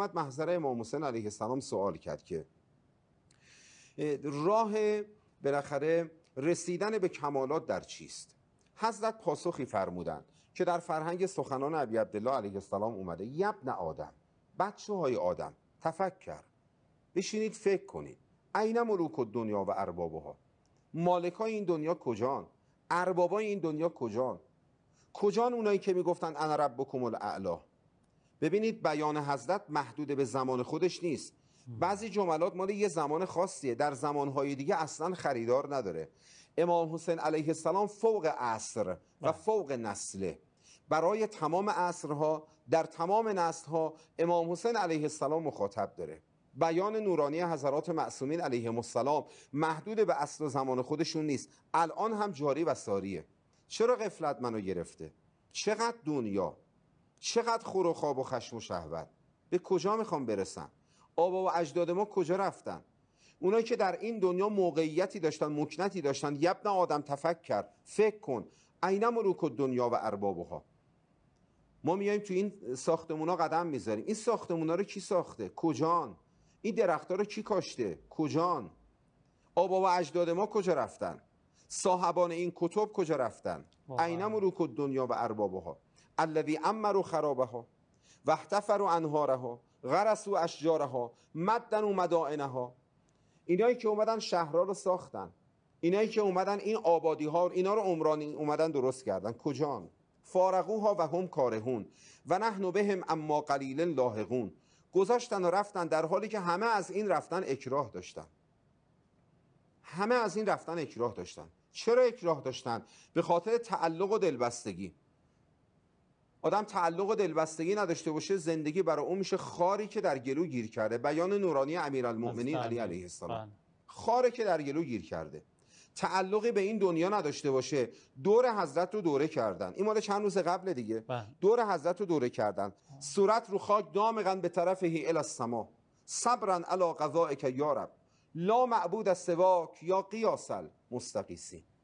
اومد محضر امام حسین علیه السلام سوال کرد که راه بالاخره رسیدن به کمالات در چیست حضرت پاسخی فرمودند که در فرهنگ سخنان ابی عبدالله علیه السلام اومده یبن آدم بچه های آدم تفکر بشینید فکر کنید عین ملوک دنیا و اربابها مالک این دنیا کجان اربابای این دنیا کجان کجان اونایی که میگفتن انا ربکم الاعلا ببینید بیان حضرت محدود به زمان خودش نیست بعضی جملات مال یه زمان خاصیه در زمانهای دیگه اصلا خریدار نداره امام حسین علیه السلام فوق عصر و بله. فوق نسله برای تمام عصرها در تمام نسلها امام حسین علیه السلام مخاطب داره بیان نورانی حضرات معصومین علیهم السلام محدود به اصل و زمان خودشون نیست الان هم جاری و ساریه چرا قفلت منو گرفته چقدر دنیا چقدر خور و خواب و خشم و شهوت به کجا میخوام برسم آبا و اجداد ما کجا رفتن اونایی که در این دنیا موقعیتی داشتن مکنتی داشتن یبن آدم تفکر فکر کن عینم ملوک دنیا و اربابها ما میایم تو این ساختمونا قدم میذاریم این ساختمونا رو کی ساخته کجان این درختها رو کی کاشته کجان آبا و اجداد ما کجا رفتن صاحبان این کتب کجا رفتن عینم ملوک دنیا و اربابها الذي امروا خرابها و انهارها غرسوا اشجارها مدن و مدائنها اینایی که اومدن شهرها رو ساختن اینایی که اومدن این آبادی ها اینا رو عمران اومدن درست کردن کجان فارقوها و هم کارهون و نحن بهم اما قلیل لاحقون گذاشتن و رفتن در حالی که همه از این رفتن اکراه داشتن همه از این رفتن اکراه داشتن چرا اکراه داشتن به خاطر تعلق و دلبستگی آدم تعلق و دلبستگی نداشته باشه زندگی برای اون میشه خاری که در گلو گیر کرده بیان نورانی امیرالمومنین بله. علی علیه السلام بله. خاری که در گلو گیر کرده تعلقی به این دنیا نداشته باشه دور حضرت رو دوره کردن این مال چند روز قبل دیگه بله. دور حضرت رو دوره کردن صورت رو خاک دامغن به طرف هی السما صبرا علی قضائک یا رب لا معبود سواک یا قیاسل مستقیسین